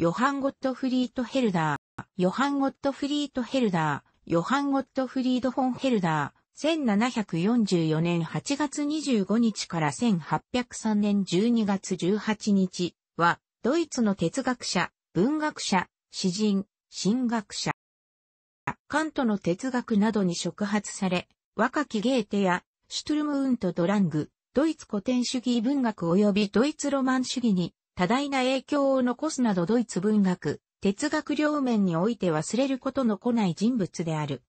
ヨハン・ゴットフリート・ヘルダー、ヨハン・ゴットフリート・ヘルダー、ヨハン・ゴットフリード・フォン・ヘルダー、1744年8月25日から1803年12月18日は、ドイツの哲学者、文学者、詩人、神学者。カントの哲学などに触発され、若きゲーテや、シュトゥルムーント・ドラング、ドイツ古典主義文学及びドイツロマン主義に多大な影響を残すなどドイツ文学、哲学両面において忘れることの来ない人物である。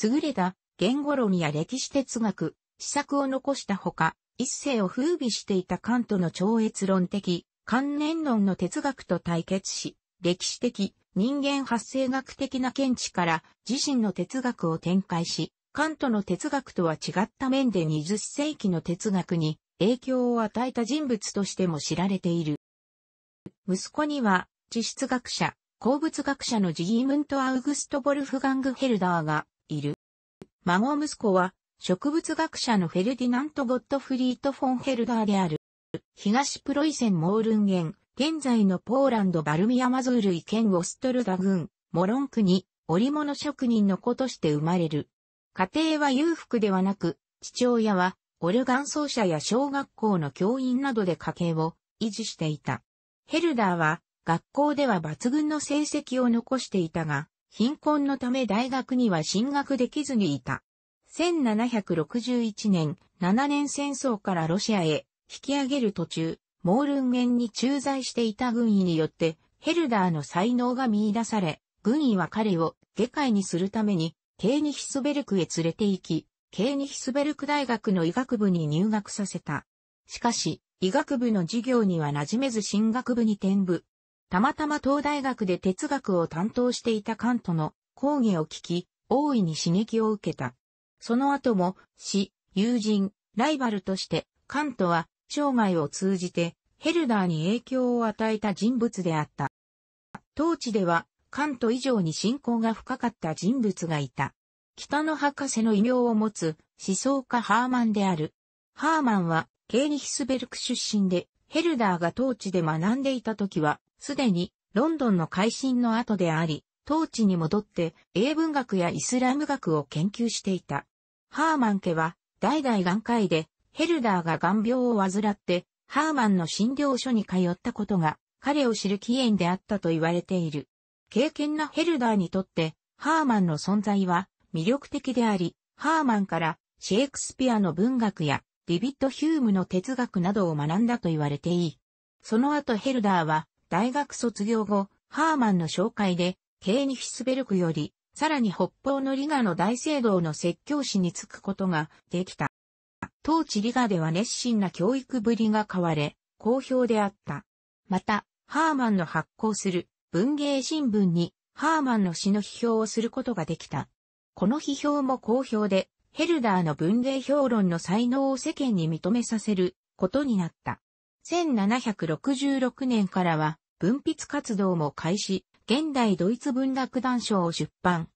優れた言語論や歴史哲学、施策を残したほか、一世を風靡していたカントの超越論的、観念論の哲学と対決し、歴史的、人間発生学的な見地から自身の哲学を展開し、カントの哲学とは違った面で20世紀の哲学に影響を与えた人物としても知られている。息子には、地質学者、鉱物学者のジギームント・アウグスト・ボルフガング・ヘルダーがいる。孫息子は、植物学者のフェルディナント・ゴットフリート・フォン・ヘルダーである。東プロイセン・モールンゲン、現在のポーランド・バルミアマズールイ県オストルダ郡、モロンクに、織物職人の子として生まれる。家庭は裕福ではなく、父親は、オルガン奏者や小学校の教員などで家計を維持していた。ヘルダーは学校では抜群の成績を残していたが、貧困のため大学には進学できずにいた。1761年、7年戦争からロシアへ引き上げる途中、モールンゲンに駐在していた軍医によって、ヘルダーの才能が見出され、軍医は彼を下界にするために、ケーニヒスベルクへ連れて行き、ケーニヒスベルク大学の医学部に入学させた。しかし、医学部の授業には馴染めず進学部に転部。たまたま東大学で哲学を担当していたカントの講義を聞き、大いに刺激を受けた。その後も、死、友人、ライバルとして、カントは、生涯を通じて、ヘルダーに影響を与えた人物であった。当地では、カント以上に信仰が深かった人物がいた。北野博士の異名を持つ、思想家ハーマンである。ハーマンは、ケーニヒスベルク出身で、ヘルダーが当地で学んでいた時は、すでにロンドンの改新の後であり、当地に戻って英文学やイスラム学を研究していた。ハーマン家は代々眼科医で、ヘルダーが眼病を患って、ハーマンの診療所に通ったことが、彼を知る起源であったと言われている。経験なヘルダーにとって、ハーマンの存在は魅力的であり、ハーマンからシェイクスピアの文学やデビッド・ヒュームの哲学などを学んだと言われていい。その後ヘルダーは大学卒業後、ハーマンの紹介で、ケーニヒスベルクより、さらに北方のリガの大聖堂の説教師に就くことができた。当地リガでは熱心な教育ぶりが変われ、好評であった。また、ハーマンの発行する文芸新聞にハーマンの詩の批評をすることができた。この批評も好評で、ヘルダーの文芸評論の才能を世間に認めさせることになった。1766年からは文筆活動も開始、現代ドイツ文学談賞を出版。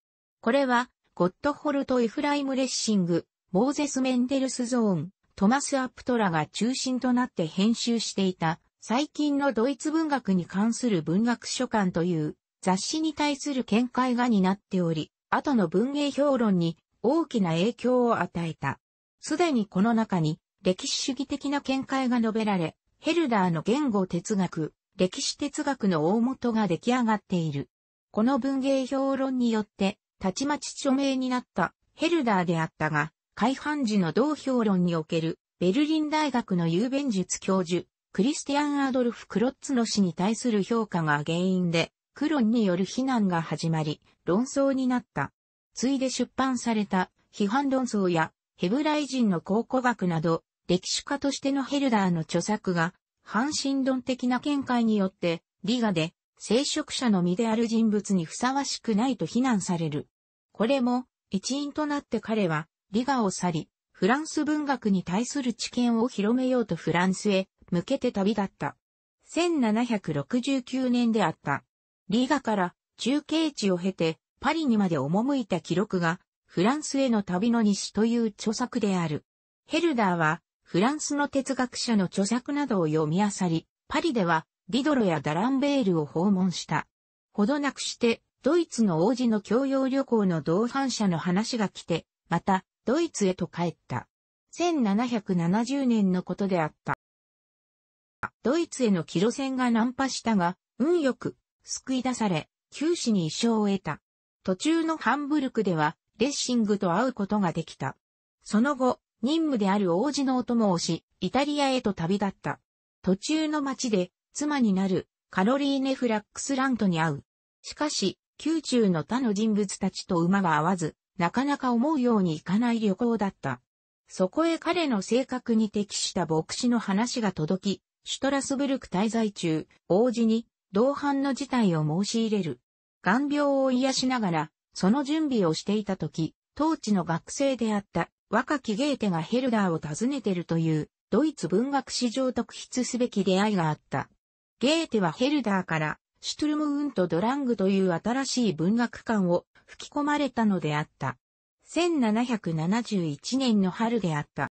これは、ゴッドホルト・エフライム・レッシング、モーゼス・メンデルスゾーン、トマス・アプトラが中心となって編集していた、最近のドイツ文学に関する文学書簡という雑誌に対する見解がなっており、後の文芸評論に大きな影響を与えた。すでにこの中に歴史主義的な見解が述べられ、ヘルダーの言語哲学、歴史哲学の大元が出来上がっている。この文芸評論によって、たちまち著名になったヘルダーであったが、改版時の同評論におけるベルリン大学の有弁術教授、クリスティアン・アドルフ・クロッツの死に対する評価が原因で、クロンによる非難が始まり、論争になった。ついで出版された批判論争やヘブライ人の考古学など歴史家としてのヘルダーの著作が反神論的な見解によってリガで聖職者の身である人物にふさわしくないと非難される。これも一因となって彼はリガを去りフランス文学に対する知見を広めようとフランスへ向けて旅立った。1769年であった。リガから中継地を経てパリにまで赴いた記録が、フランスへの旅の西という著作である。ヘルダーは、フランスの哲学者の著作などを読み漁り、パリでは、ディドロやダランベールを訪問した。ほどなくして、ドイツの王子の教養旅行の同伴者の話が来て、また、ドイツへと帰った。1770年のことであった。ドイツへの帰路線が難破したが、運よく、救い出され、九死に一生を得た。途中のハンブルクでは、レッシングと会うことができた。その後、任務である王子のお供をし、イタリアへと旅立った。途中の町で、妻になる、カロリーネ・フラックスラントに会う。しかし、宮中の他の人物たちと馬が合わず、なかなか思うようにいかない旅行だった。そこへ彼の性格に適した牧師の話が届き、シュトラスブルク滞在中、王子に同伴の事態を申し入れる。眼病を癒しながら、その準備をしていた時、当地の学生であった若きゲーテがヘルダーを訪ねてるという、ドイツ文学史上特筆すべき出会いがあった。ゲーテはヘルダーから、シュトルムウント・ドラングという新しい文学館を吹き込まれたのであった。1771年の春であった。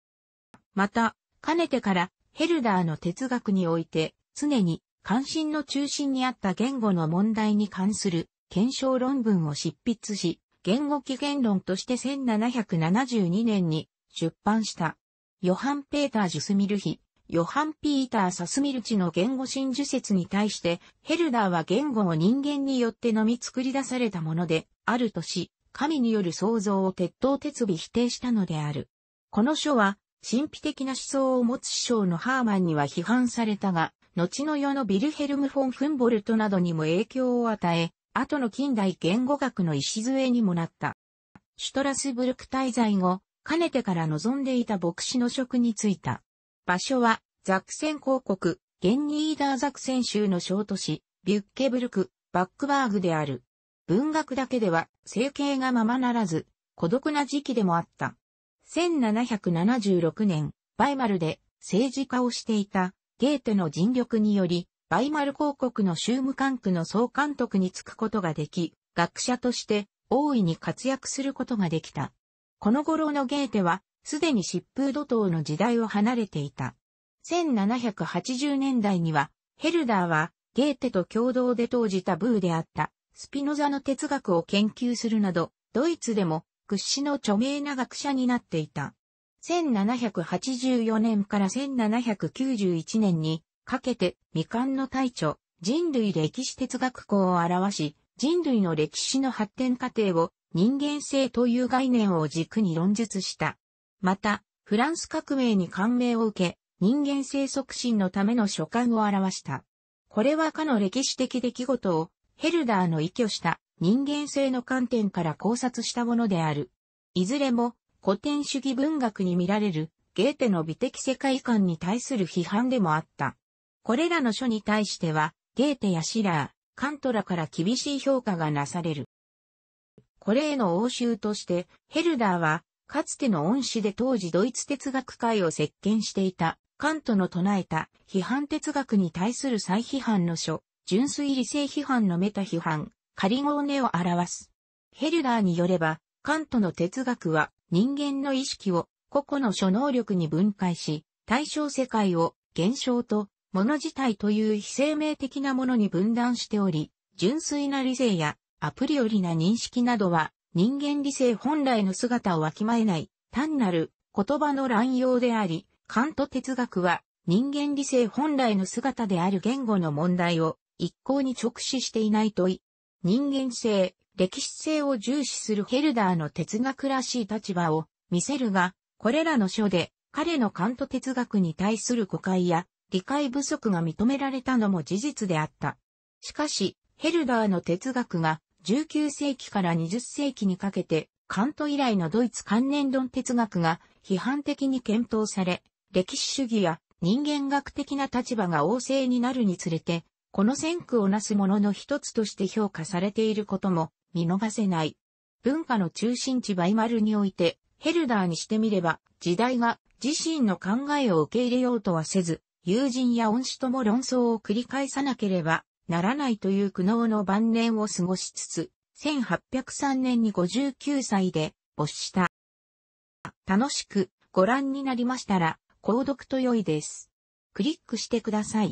また、かねてからヘルダーの哲学において常に関心の中心にあった言語の問題に関する検証論文を執筆し、言語起源論として1772年に出版した。ヨハン・ペーター・ジュスミルヒ、ヨハン・ピーター・サスミルチの言語真珠説に対して、ヘルダーは言語を人間によってのみ作り出されたもので、あるとし、神による創造を徹頭徹尾否定したのである。この書は、神秘的な思想を持つ師匠のハーマンには批判されたが、後の世のビルヘルム・フォン・フンボルトなどにも影響を与え、後の近代言語学の礎にもなった。シュトラスブルク滞在後、かねてから望んでいた牧師の職に就いた。場所は、ザクセン公国、ゲンニーダーザクセン州の小都市、ビュッケブルク、バックバーグである。文学だけでは、生計がままならず、孤独な時期でもあった。1776年、バイマルで政治家をしていたゲーテの尽力により、バイマル公国の州務管区の総監督に就くことができ、学者として大いに活躍することができた。この頃のゲーテは、すでに疾風怒涛の時代を離れていた。1780年代には、ヘルダーは、ゲーテと共同で投じたブーであった、スピノザの哲学を研究するなど、ドイツでも屈指の著名な学者になっていた。1784年から1791年にかけて未完の大著、人類歴史哲学校を表し、人類の歴史の発展過程を人間性という概念を軸に論述した。また、フランス革命に感銘を受け、人間性促進のための書簡を表した。これはかの歴史的出来事をヘルダーの依拠した人間性の観点から考察したものである。いずれも古典主義文学に見られるゲーテの美的世界観に対する批判でもあった。これらの書に対しては、ゲーテやシラー、カントラから厳しい評価がなされる。これへの応酬として、ヘルダーは、かつての恩師で当時ドイツ哲学界を席巻していた、カントの唱えた批判哲学に対する再批判の書、純粋理性批判のメタ批判、仮号根を表す。ヘルダーによれば、カントの哲学は人間の意識を個々の諸能力に分解し、対象世界を現象と物自体という非生命的なものに分断しており、純粋な理性やアプリよりな認識などは人間理性本来の姿をわきまえない単なる言葉の乱用であり、カント哲学は人間理性本来の姿である言語の問題を一向に直視していないとい、人間性、歴史性を重視するヘルダーの哲学らしい立場を見せるが、これらの書で彼のカント哲学に対する誤解や理解不足が認められたのも事実であった。しかし、ヘルダーの哲学が19世紀から20世紀にかけて、カント以来のドイツ関連論哲学が批判的に検討され、歴史主義や人間学的な立場が旺盛になるにつれて、この先駆をなすものの一つとして評価されていることも見逃せない。文化の中心地バイマルにおいて、ヘルダーにしてみれば、時代が自身の考えを受け入れようとはせず、友人や恩師とも論争を繰り返さなければならないという苦悩の晩年を過ごしつつ、1803年に59歳で没した。楽しくご覧になりましたら、購読と良いです。クリックしてください。